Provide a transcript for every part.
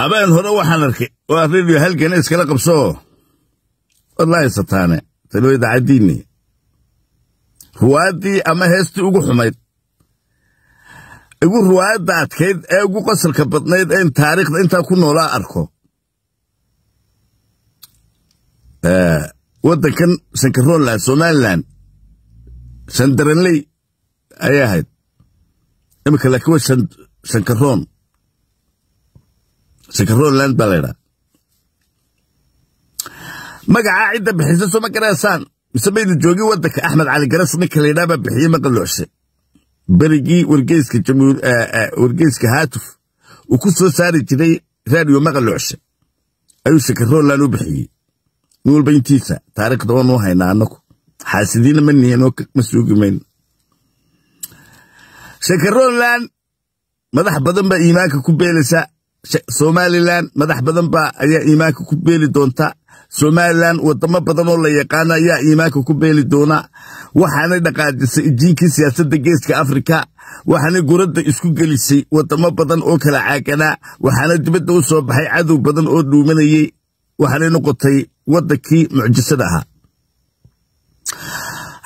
habeen hore waxaan arkay oo arradiyo ah halgana iskala qabsoo wallaahi sataane talo idaacaddiinni ruwaaddii ama heestii ugu xumayd igu ruwaayadda adkayd ee ugu qasarka badnayd een taariikhda intaa ku noolaa arko waddankan sankaroonland somalilan shandaranley ayay ahayd iminka laakiin waa shankaroon sakarooland baa laydhaa magacaa cidda bixisa soo ma garaysaan mise maynu joogin waddanka axmed cali garas ninka laydhaa baa bixiyey maqaluucse berigii wargeyska eh, eh, wargeyska haatuf uu ku soo saari jiray raadiyo maqaluucshe ayuu sakarooland u bixiyey nin walba intiisa taariikhda waanu haynaa annagu xaasidiina ma nihinoo ma suugi mayno sakarooland madax badan baa iimaanka ku beelaysa somalilan madax badan baa ayaa iimaanka ku beeli doonta somalilan wadamo badan oo la yaqaana ayaa iimaanka ku beeli doona waxaanay dhaqaajisay ijiinkii siyaasadda geeska afrika waxaanay guradda isku gelisay wadamo badan oo kala caaganaa waxaana dibadda u soo baxay cadow badan oo dhuumanayey waxaanay noqotay waddankii mucjisada ahaa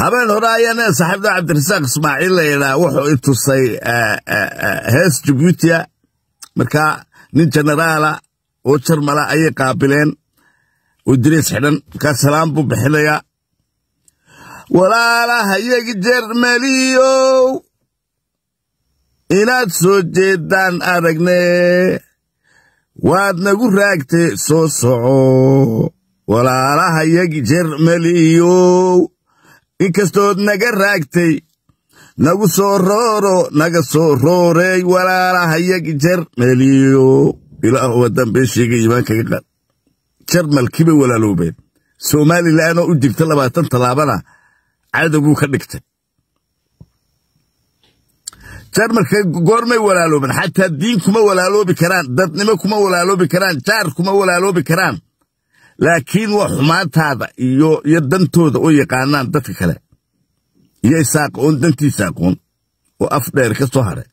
habeen hore ayaana saaxiibda cabdirasaaq ismaaciil la yidhaa wuxuu i tusay eh, eh, eh, hees jibuutia markaa nin jenaraala oo jarmala ayay qaabileen oo diriis xidhan markaa salaam buu walaalaha walaalahayaeg jermaliyow inaad soo jeeddaan aragne waad nagu raagtay soo soco walaalaha walaalahayaeg jermaliyow inkastood naga raagtay nagu soo rooro naga soo rooreey walaalahayaga jarmaliyo ilaah waa dambeyshiga iimaankaga qaad jarmalkiibay walaaloobeen somalilanoo u jirta labaatan talaabana cadowguu ka dhigtay jarmalka goormay walaaloobeen xataa diin kuma walaaloobi karaan dadnimo kuma walaaloobi karaan jaar kuma walaaloobi karaan laakiin wa xumaantaada iyo iyo dantooda u yaqaanaan dadka kale iyo isa aqoon dantiisa aqoon oo af dheer ka soo haray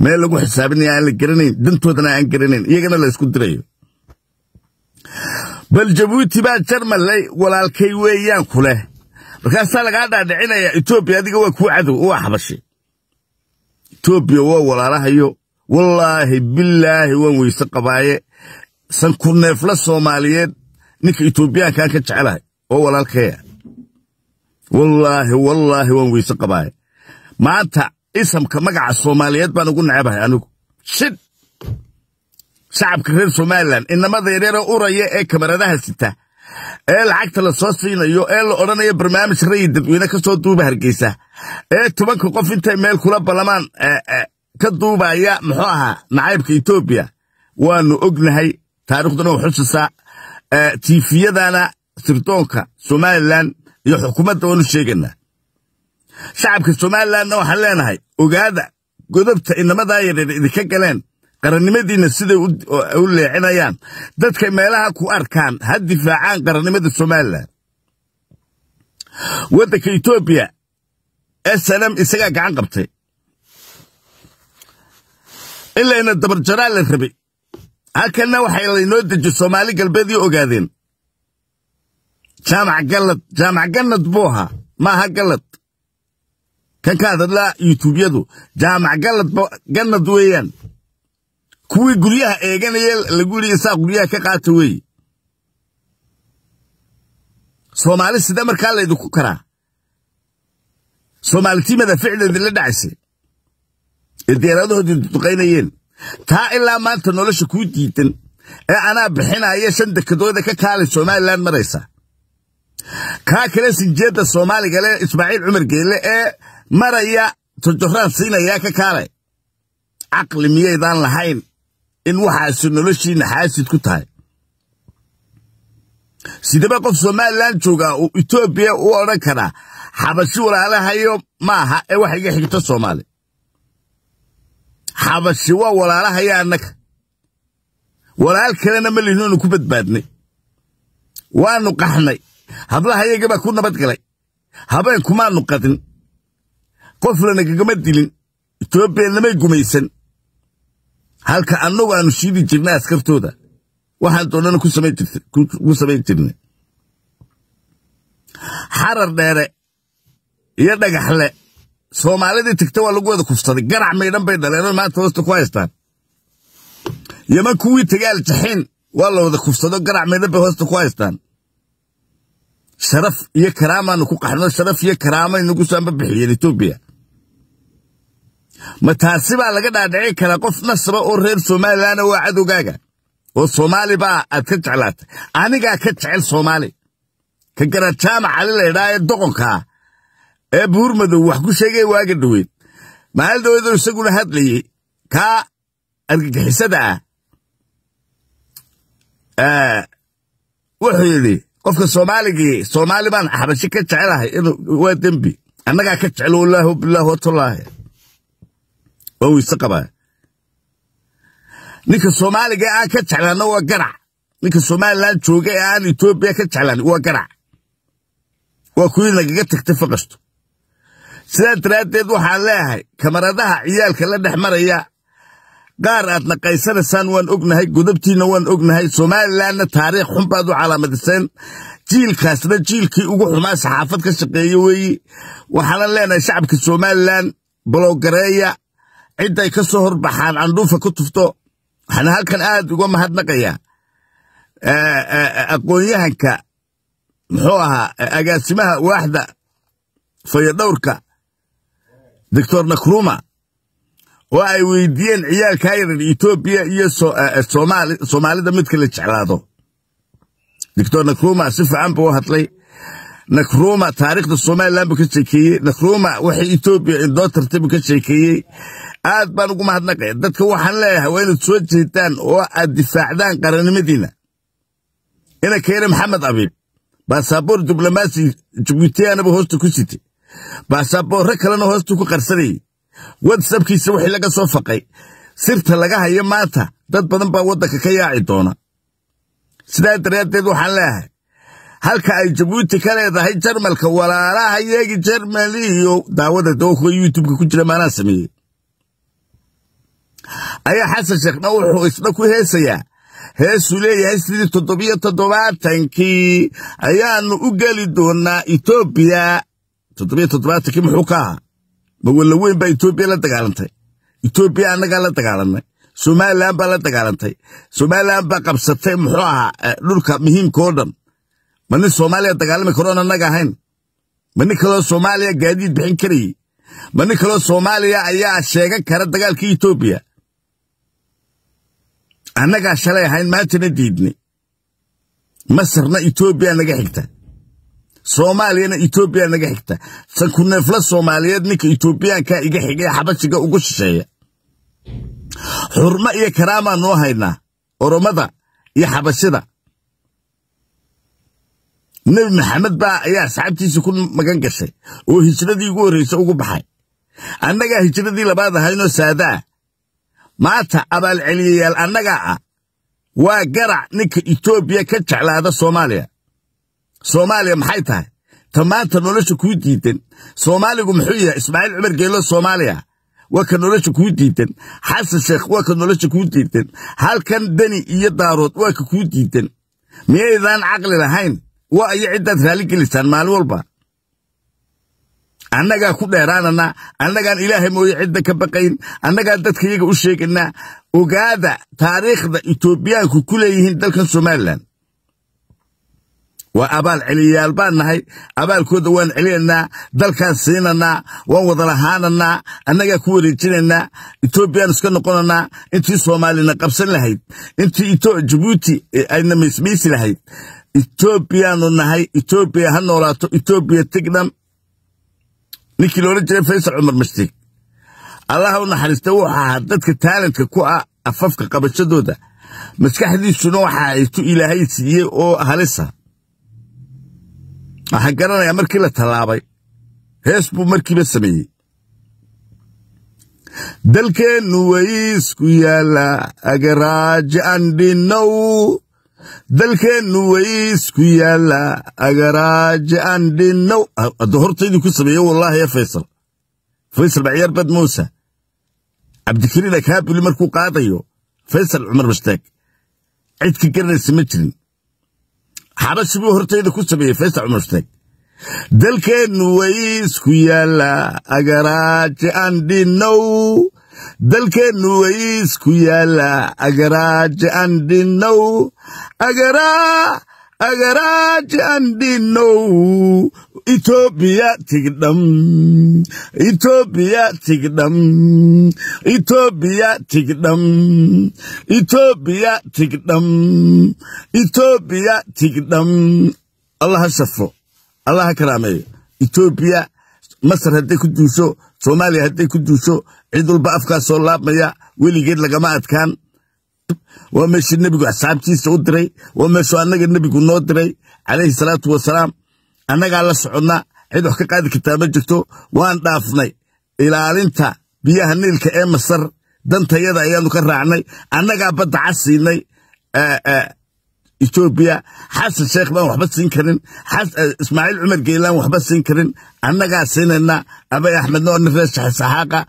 meel lagu xisaabinaya aan la garanayn dantoodana aan garanayn iyagana la isku dirayo bal jabuuti baa jarmaley walaalkay weeyaan ku leh markaasaa lagaa dhaadhicinaya etoobiya adiga waa kuu cadow oo waa xabashe etoobiya waa walaalahayo wallaahi bilaahi waan weyse qabaaye san neefla soomaaliyeed ninka etoobiyaankaan ka jecelahay oo walaalkaya wallaahi wallaahi waan weyse qabaaya maanta isamka magaca soomaaliyeed baan ugu nacabahay anigu shidh shacabka reer somalilan inamada yareere uraya ee kamaradaha sita ee lacagta la soo siinayo ee la odhanaya barnaamij rayi dadweyne ka soo duuba hargeysa ee tobanka qof intay meel kula ballamaan ka duubaya muxuu ahaa nacaybka etoobiya waanu ognahay taariikhduna wa xusisaa tiifiyadana sirdoonka somalilan iyo xukuumadda waanu sheeganaa shacabka somalilanna waxaan leenahay ogaada godobta inamadaa yareer idinka galeen qarannimadiina siday u leecinayaan dadka meelaha ku arkaan ha difaacaan qarannimada somalilan waddanka etoobiya snm isagaa gacan qabtay ilayna dabarjaraa la rabay halkanna waxay laynoo dejiy soomaali galbeed io ogaadeen jaamac galad jaamac ganad buu ahaa maaha galad kan kaad hadadlaa yutuubyadu jaamac galad ganad weeyaan kuwii guryaha eeganaya lagu yidhi isaa guryaha ka qaata weeye soomaali sida markaa laydinku karaa soomaaliti madaaficdeedi la dhacaysa ee deeraadahoodii duduqaynayeen taa ilaa maanta nolosha kuu diidan ee anaa bixinaya shan dekedooda ka kaalin somalilan maraysa kaa kale sinjeedda soomaaliga leh ismaaciil cumar geelle ee maraya tojoraad siinayaa ka kaalay caqli miyaydaan lahayn in waxaasi noloshiina xaasid ku tahay sidaba qof somalilan joogaa uu etoobiya u odhan karaa xabashi walaalahayo maaha ee waxa iga xigto soomaali xabashi waa walaalahaya annaga walaal kalena ma lihinoonu ku badbaadnay waanu qaxnay hadlahayaga baa ku nabadgalay habeen kumaanu qadin qoflana kagama dilin etoobiya namay gumaysan halka anagu aanu shiidi jirnay askartooda waxaan dhan ku samayn jirnay xarar dheere iyo dhagaxle soomaalidii tigta waa lagu wada kufsaday garac maydhan bay dhaleeno maanta hoosta ku haystaan yaman kuwii tagaal jaxiin waa la wada kufsado garac maydhan bay hoosta ku haystaan sharaf iyo karaamaanu ku qaxno sharaf iyo karaama inagu soo ambabixiyeen etoobiya ma taasi baa laga dhaadhici karaa qof nasaba oo reer somalilanna waa cadowgaaga oo soomaali baa aad ka jeclaatay anigaa ka jecel soomaali ka gara jaamac cali laydhaa ee doqonkaa ah, ee buur madow wax ku sheegaya waaga dhaweyd maalin isaguna hadlayey kaa argagixisada ah wuxuu yidhi qofka soomaaligii soomaali baan xabashi ka jecelahay waa dembi annagaa ka jecel walaahi bilaahi watallaahi waa weyse qabaa ninka soomaaliga aan ka jeclaana waa garac ninka somalilan jooga ee aan etoobiya ka jeclan waa garac waa kuwii nagaga tagtay faqashto sidaa daraaddeed waxaan leeyahay kamaradaha ciyaalka la dhex maraya gaar aad naqaysanaysaan waan ognahay godabtiinna waan ognahay somalilanna taariikh baad u calaamadiseen jiilkaasna jiilkii ugu xumaa saxaafad ka shaqeeya weeye waxaanan leenahay shacabka somalilan bologareeya cidday ka soo horbaxaan candhuufa ku tufto waxaan halkan aad uga mahadnaqaya aqoon-yahanka muxuu ahaa agaasimaha waaxda fayodhowrka doctor nakruma oo ay weydiiyeen ciyaalkaa yaran etoobiya iyo eh, eh, soomaalida midka la jeclaado doctor nakruma si fiican buu u hadlay nakruma taariikhda somalilan bu ka sheekeeyey nakruma waxay etoobiya indoo tartaybu ka sheekeeyey aad baan ugu hadnaqay dadka waxaan leeyahay waa inaad soo jeedaan oo aad difaacdaan qarannimadiinna ina keene maxamed abiib baasaboor diblomaasi jubutiyaanaba hoosta ku sitay baasaboorre kalena hoosta ku qarsanayay watsabkiisa wixii laga soo faqay sirta laga hayo maanta dad badan baa waddanka ka yaaci doona sidaa daraaddeed waxaan leehay halka ay jabuuti ka leedahay jarmalka walaalaha yeegi jarmaliyo daawada dookuga yuutubka ku jira maanaa sameeyey ayaa xasan sheekhna wuxuu isna ku heesayaa heesuu leeyahay sidii toddobiyo toddobaatankii ayaanu u geli doonaa etoobiya toddobiyo toddobaatankii muxuu ka ahaa mawallo weyn baa etoobiya la dagaalantay etoobiya annagaa la dagaalannay somalilan baa la dagaalantay somalilan baa qabsatay muxuu ahaa e, dhulka muhiimka oo dhan ma nin soomaaliya dagaalami karoon annaga ahayn ma nin kaloo soomaaliya gaadiid bixin karayey ma nin kaloo soomaaliya ayaa sheegan kara dagaalka etoobiya annagaa shalay ahayn maantana diidnay masarna etoobiya naga xigta soomaaliyana etoobiya naga xigta sankuneefla soomaaliyeed ninka etoobiyaanka iga xigay xabashiga ugu shisheeya xurmo iyo karaamaa noo haynaa oromada iyo xabashida nebi maxamed baa ayaa asxaabtiisa ku magan gashay oo hijradii ugu horraysa ugu baxay annagaa hijradii labaad ahaynoo saadaa ah. maanta abaalceliyayaal annagaa ah waa garac ninka etoobiya ka jeclaada soomaaliya soomaaliya maxay tahay ta maanta nolosha kuu diidan soomaaligu muxuu yahay ismaaciil cumar geelo soomaaliya waa ka nolosha kuu diidan xasan sheekh waa ka nolosha kuu diidan halkan deni iyo daarood waa ka kuu diidan miyaydaan caqli lahayn waa ayo ciddaad gelisaan maalin walba annagaa ku dheeraanana annagaan ilaahay mooye cidda ka baqayn annagaa dadkayaga u sheeganaa ogaada taariikhda etoobiyaanku ku leeyihiin dalkan somalilan waa abaal celiyayaal baan nahay abaalkooda waan celinaynaa dalkaan siinanaa waan wada lahaananaa annagaa ku wareejinaynaa etoobiyaanu iska noqonaynaa intii soomaalina qabsan lahayd intii jabuuti ayna miismiisi lahayd etoobiyaanu nahay etoobiya ha noolaato etoobiya tigdham ninkii loola jiray faysal cumar mashtiig allaha naxariista wuxu ahaa dadka taalantka ku ah afafka qabashadooda maskaxdiisuna waxa tu ilaahay siiyey oo halisa waxaan garanayaa markii la tallaabay hees buu markiiba sameeyey dalkeennu waysku yaalla agaraajo aan dhinnow dalkeennu waysku yaalla agaraajo aan dhinnow ah, hadda horta idinku sameeye wallaahi ya faysal faysal bacyar bad muuse cabdikariin akaabuli markuu qaadayo faysal cumar mashtaag cid ka garanaysa ma jirin xabasi buu hortayda ku sameeyey faysal cumar sheeg dalkeennu waysku yaallaa agaraaje aan dhinnow dalkeennu waysku yaallaa agaraaje aan dhinnow agaraa agaraaji aan dhinnow tigdham itoobiya tigdham itoobiya ትግደም ኢትዮጵያ ትግደም ኢትዮጵያ ትግደም allah ha shafo allah ha karaameeyo ኢትዮጵያ masar hadday ku duusho soomaaliya hadday ku duusho cid walba soo laabmaya weligeed lagama adkaan waa meeshii nebigu asxaabtiisa u diray waa meeshu annaga nebigu noo diray calayhi salaatu wasalaam annagaa la soconnaa cid wax ka qaadi kartaa ma jirto waan dhaafnay ilaalinta biyaha niilka ee masar dantayada ayaanu ka raacnay annagaa badda cas siinay etoobiya xasan sheekh baan waxba siin karin ismaaciil cumar geelaan waxba siin karin annagaa siinaynaa abay axmedna oo nin saxaaqa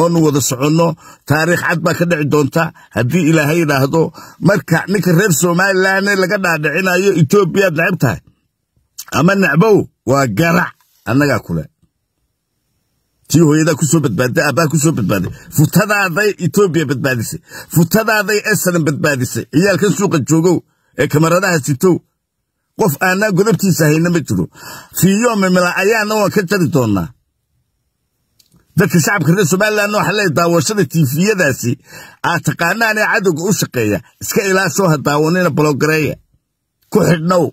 oonu wada soconno taariikh cad baa ka dhici doonta haddii ilaahay yidhaahdo marka ninka reer somalilanne laga dhaadhicinayo etoobiyaad necab tahay ama necbow waa garac annagaa kule tii hooyadaa kusoo badbaadda aabbaha kusoo badbaaday futadaaday etoobiya badbaadisay futadaaday esalan badbaadisay ciyaalkan suuqa joogow ee kamaradaha sitow qof aanaa godabtiisa hayna ma jiro fii ayaana waan ka jari doonnaa dadka shacabka reer somalilan waxa leey daawashada tifiyadaasi aa taqaanaanee cadowga u shaqeeya iska ilaashoo ha daawanina balogareeya ku xidhnow